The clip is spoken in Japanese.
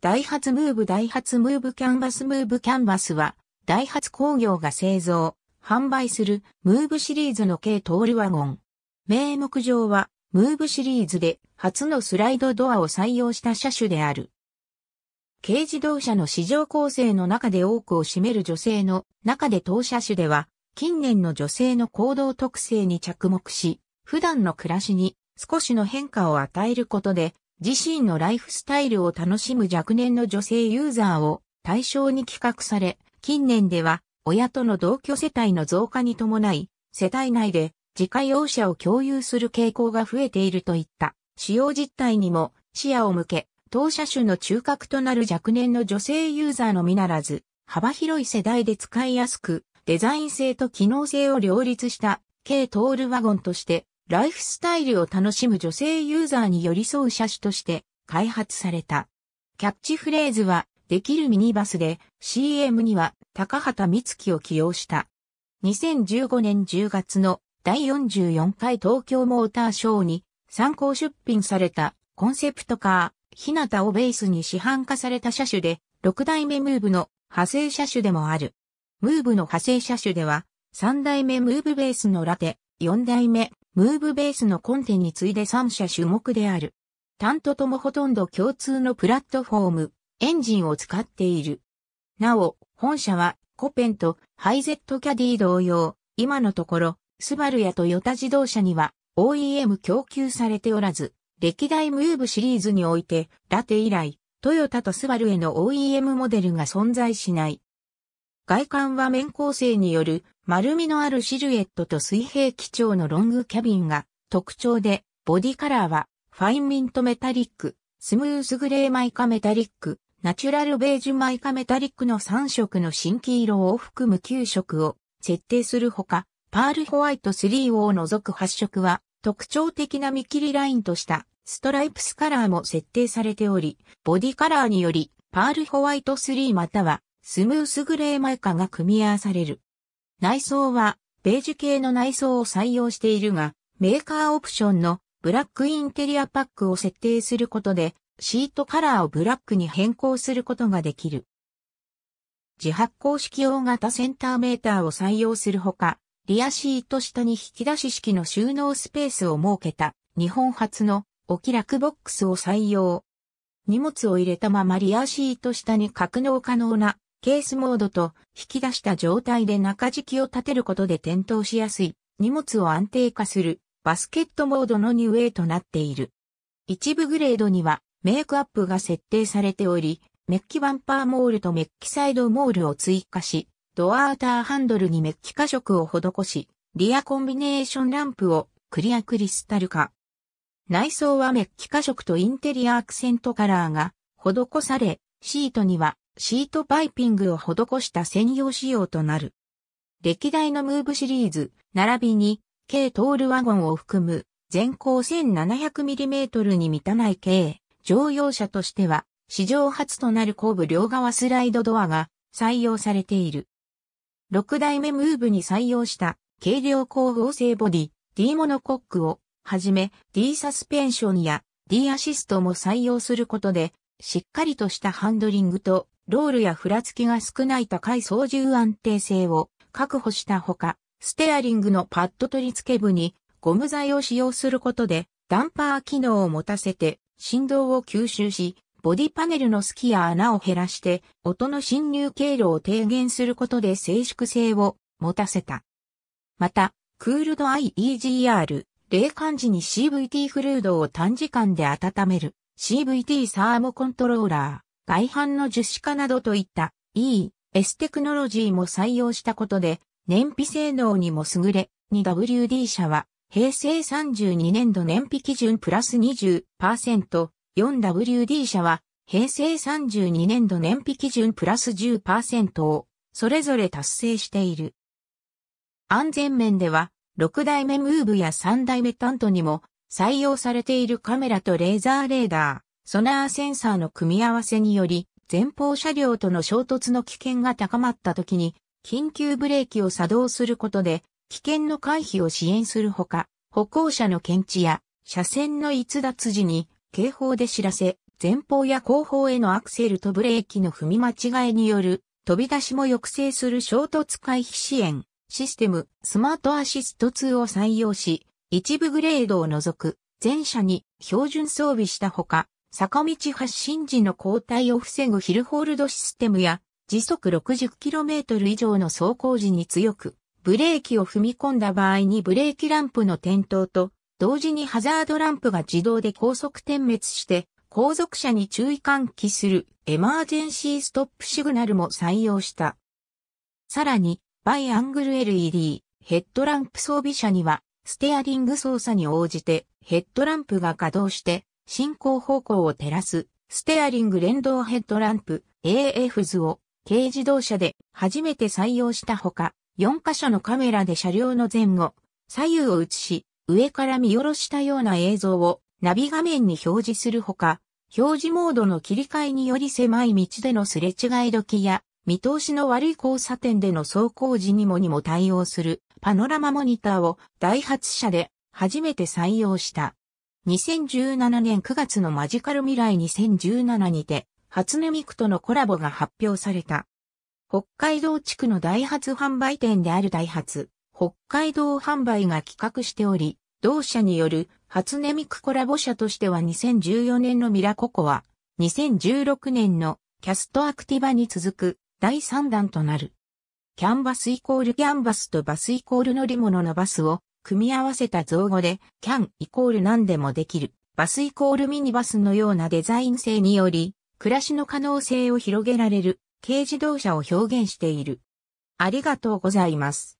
ダイハツムーブダイハツムーブキャンバスムーブキャンバスは、ダイハツ工業が製造、販売するムーブシリーズの軽トールワゴン。名目上は、ムーブシリーズで初のスライドドアを採用した車種である。軽自動車の市場構成の中で多くを占める女性の中で当車種では、近年の女性の行動特性に着目し、普段の暮らしに少しの変化を与えることで、自身のライフスタイルを楽しむ若年の女性ユーザーを対象に企画され、近年では親との同居世帯の増加に伴い、世帯内で自家用車を共有する傾向が増えているといった使用実態にも視野を向け、当社種の中核となる若年の女性ユーザーのみならず、幅広い世代で使いやすく、デザイン性と機能性を両立した軽トールワゴンとしてライフスタイルを楽しむ女性ユーザーに寄り添う車種として開発された。キャッチフレーズは、できるミニバスで CM には高畑美月を起用した。2015年10月の第44回東京モーターショーに参考出品されたコンセプトカー、ひなたをベースに市販化された車種で、6代目ムーブの派生車種でもある。ムーブの派生車種では、3代目ムーブベースのラテ、4代目ムーブベースのコンテに次いで3社種目である。ントともほとんど共通のプラットフォーム、エンジンを使っている。なお、本社はコペンとハイゼットキャディ同様、今のところ、スバルやトヨタ自動車には OEM 供給されておらず、歴代ムーブシリーズにおいて、ラテ以来、トヨタとスバルへの OEM モデルが存在しない。外観は面構成による丸みのあるシルエットと水平基調のロングキャビンが特徴で、ボディカラーはファインミントメタリック、スムースグレーマイカメタリック、ナチュラルベージュマイカメタリックの3色の新黄色を含む9色を設定するほか、パールホワイト3を除く8色は特徴的な見切りラインとしたストライプスカラーも設定されており、ボディカラーによりパールホワイト3またはスムースグレーマイカが組み合わされる。内装は、ベージュ系の内装を採用しているが、メーカーオプションのブラックインテリアパックを設定することで、シートカラーをブラックに変更することができる。自発光式大型センターメーターを採用するほか、リアシート下に引き出し式の収納スペースを設けた日本初のお気楽ボックスを採用。荷物を入れたままリアシート下に格納可能なケースモードと引き出した状態で中敷きを立てることで転倒しやすい荷物を安定化するバスケットモードのニューウェイとなっている。一部グレードにはメイクアップが設定されており、メッキバンパーモールとメッキサイドモールを追加し、ドアアーターハンドルにメッキ加色を施し、リアコンビネーションランプをクリアクリスタル化。内装はメッキ加色とインテリアアクセントカラーが施され、シートにはシートパイピングを施した専用仕様となる。歴代のムーブシリーズ、並びに、軽トールワゴンを含む、全高 1700mm に満たない軽、乗用車としては、史上初となる後部両側スライドドアが採用されている。6代目ムーブに採用した軽量光合成ボディ D モノコックをはじめ D サスペンションや D アシストも採用することでしっかりとしたハンドリングとロールやふらつきが少ない高い操縦安定性を確保したほか、ステアリングのパッド取り付け部にゴム材を使用することでダンパー機能を持たせて振動を吸収し、ボディパネルの隙や穴を減らして音の侵入経路を低減することで静粛性を持たせた。また、クールド IEGR、冷感時に CVT フルードを短時間で温める CVT サーモコントローラー。外反の樹脂化などといった E、S テクノロジーも採用したことで、燃費性能にも優れ、2WD 社は、平成32年度燃費基準プラス20%、4WD 社は、平成32年度燃費基準プラス10%を、それぞれ達成している。安全面では、6代目ムーブや3代目タントにも採用されているカメラとレーザーレーダー。ソナーセンサーの組み合わせにより、前方車両との衝突の危険が高まった時に、緊急ブレーキを作動することで、危険の回避を支援するほか、歩行者の検知や、車線の逸脱時に、警報で知らせ、前方や後方へのアクセルとブレーキの踏み間違いによる、飛び出しも抑制する衝突回避支援、システム、スマートアシスト2を採用し、一部グレードを除く、全車に標準装備したほか、坂道発進時の交代を防ぐヒルホールドシステムや、時速 60km 以上の走行時に強く、ブレーキを踏み込んだ場合にブレーキランプの点灯と、同時にハザードランプが自動で高速点滅して、後続車に注意喚起するエマージェンシーストップシグナルも採用した。さらに、バイアングル LED、ヘッドランプ装備車には、ステアリング操作に応じてヘッドランプが稼働して、進行方向を照らす、ステアリング連動ヘッドランプ AF 図を軽自動車で初めて採用したほか、4箇所のカメラで車両の前後、左右を映し、上から見下ろしたような映像をナビ画面に表示するほか、表示モードの切り替えにより狭い道でのすれ違い時や、見通しの悪い交差点での走行時にもにも対応するパノラマモニターをダイハツ車で初めて採用した。2017年9月のマジカル未来2017にて、初音ミクとのコラボが発表された。北海道地区のダイハツ販売店であるダイハツ、北海道販売が企画しており、同社による初音ミクコラボ社としては2014年のミラココは、2016年のキャストアクティバに続く第3弾となる。キャンバスイコールキャンバスとバスイコール乗り物のバスを組み合わせた造語で、can イコール何でもできる、バスイコールミニバスのようなデザイン性により、暮らしの可能性を広げられる軽自動車を表現している。ありがとうございます。